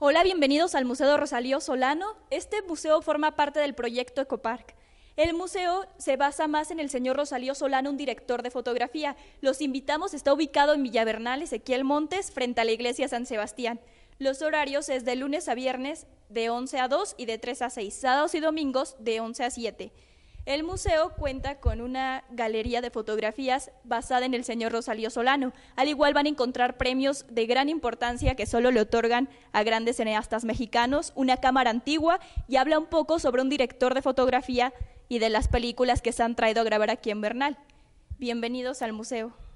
Hola, bienvenidos al Museo Rosalío Solano. Este museo forma parte del proyecto Ecopark. El museo se basa más en el señor Rosalío Solano, un director de fotografía. Los invitamos, está ubicado en Villavernal, Ezequiel Montes, frente a la iglesia San Sebastián. Los horarios es de lunes a viernes de 11 a 2 y de 3 a 6, sábados y domingos de 11 a 7. El museo cuenta con una galería de fotografías basada en el señor Rosalío Solano. Al igual van a encontrar premios de gran importancia que solo le otorgan a grandes cineastas mexicanos, una cámara antigua y habla un poco sobre un director de fotografía y de las películas que se han traído a grabar aquí en Bernal. Bienvenidos al museo.